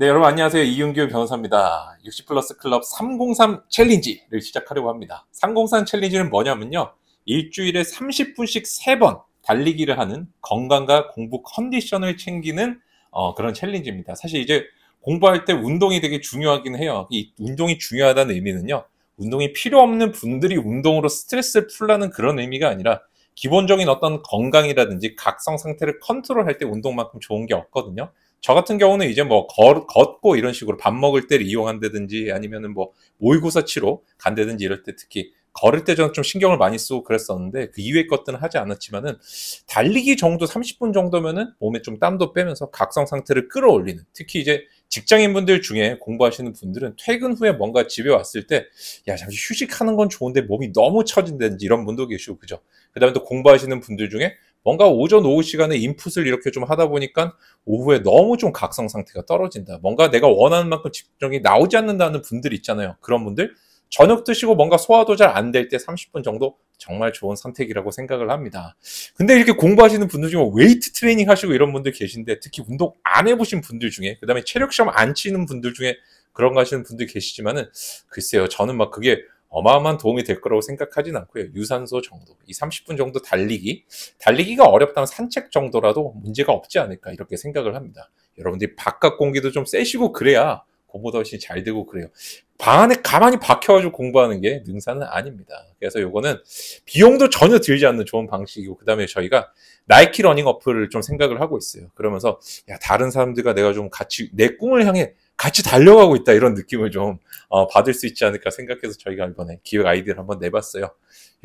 네, 여러분 안녕하세요. 이윤규 변호사입니다. 60플러스 클럽 303 챌린지를 시작하려고 합니다. 303 챌린지는 뭐냐면요. 일주일에 30분씩 3번 달리기를 하는 건강과 공부 컨디션을 챙기는 어, 그런 챌린지입니다. 사실 이제 공부할 때 운동이 되게 중요하긴 해요. 이 운동이 중요하다는 의미는요. 운동이 필요 없는 분들이 운동으로 스트레스를 풀라는 그런 의미가 아니라 기본적인 어떤 건강이라든지 각성 상태를 컨트롤할 때 운동만큼 좋은 게 없거든요. 저 같은 경우는 이제 뭐 걸, 걷고 이런 식으로 밥 먹을 때를 이용한다든지 아니면은 뭐 모의고사 치로 간다든지 이럴 때 특히 걸을 때 저는 좀 신경을 많이 쓰고 그랬었는데 그 이외의 것들은 하지 않았지만은 달리기 정도 30분 정도면은 몸에 좀 땀도 빼면서 각성 상태를 끌어올리는 특히 이제 직장인분들 중에 공부하시는 분들은 퇴근 후에 뭔가 집에 왔을 때, 야, 잠시 휴식하는 건 좋은데 몸이 너무 처진다든지 이런 분도 계시고, 그죠? 그 다음에 또 공부하시는 분들 중에 뭔가 오전 오후 시간에 인풋을 이렇게 좀 하다 보니까 오후에 너무 좀 각성 상태가 떨어진다. 뭔가 내가 원하는 만큼 집중이 나오지 않는다는 분들 있잖아요. 그런 분들 저녁 드시고 뭔가 소화도 잘 안 될 때 30분 정도 정말 좋은 선택이라고 생각을 합니다. 근데 이렇게 공부하시는 분들 중에 웨이트 트레이닝 하시고 이런 분들 계신데 특히 운동 안 해보신 분들 중에 그다음에 체력 시험 안 치는 분들 중에 그런 거 하시는 분들 계시지만은 글쎄요 저는 막 그게 어마어마한 도움이 될 거라고 생각하진 않고요. 유산소 정도, 이 30분 정도 달리기, 달리기가 어렵다면 산책 정도라도 문제가 없지 않을까 이렇게 생각을 합니다. 여러분들이 바깥 공기도 좀 쐬시고 그래야 공보다 훨씬 잘 되고 그래요. 방 안에 가만히 박혀가지고 공부하는 게 능사는 아닙니다. 그래서 요거는 비용도 전혀 들지 않는 좋은 방식이고, 그 다음에 저희가 나이키 러닝 어플을 좀 생각을 하고 있어요. 그러면서, 야, 다른 사람들과 내가 좀 같이 내 꿈을 향해 같이 달려가고 있다 이런 느낌을 좀 어, 받을 수 있지 않을까 생각해서 저희가 이번에 기획 아이디어를 한번 내봤어요.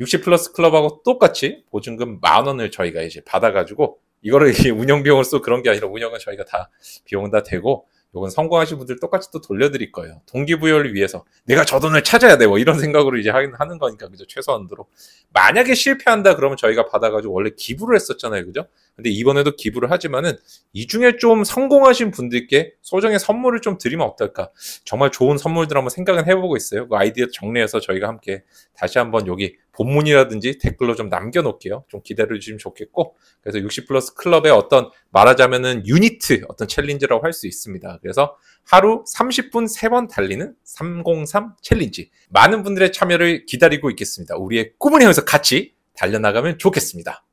60 플러스 클럽하고 똑같이 보증금 만 원을 저희가 이제 받아가지고 이거를 운영 비용을 쓰고 그런 게 아니라 운영은 저희가 다 비용은 다 되고 이건 성공하신 분들 똑같이 또 돌려드릴 거예요. 동기부여를 위해서 내가 저 돈을 찾아야 돼. 뭐 이런 생각으로 이제 하긴 하는 거니까 그죠 최소한으로 만약에 실패한다 그러면 저희가 받아가지고 원래 기부를 했었잖아요, 그죠? 근데 이번에도 기부를 하지만은 이 중에 좀 성공하신 분들께 소정의 선물을 좀 드리면 어떨까? 정말 좋은 선물들 한번 생각은 해보고 있어요. 그 아이디어 정리해서 저희가 함께 다시 한번 여기 본문이라든지 댓글로 좀 남겨놓을게요. 좀 기다려 주시면 좋겠고 그래서 60 플러스 클럽의 어떤 말하자면은 유니트 어떤 챌린지라고 할 수 있습니다. 그래서 하루 30분 3번 달리는 303 챌린지 많은 분들의 참여를 기다리고 있겠습니다. 우리의 꿈을 향해서 같이 달려나가면 좋겠습니다.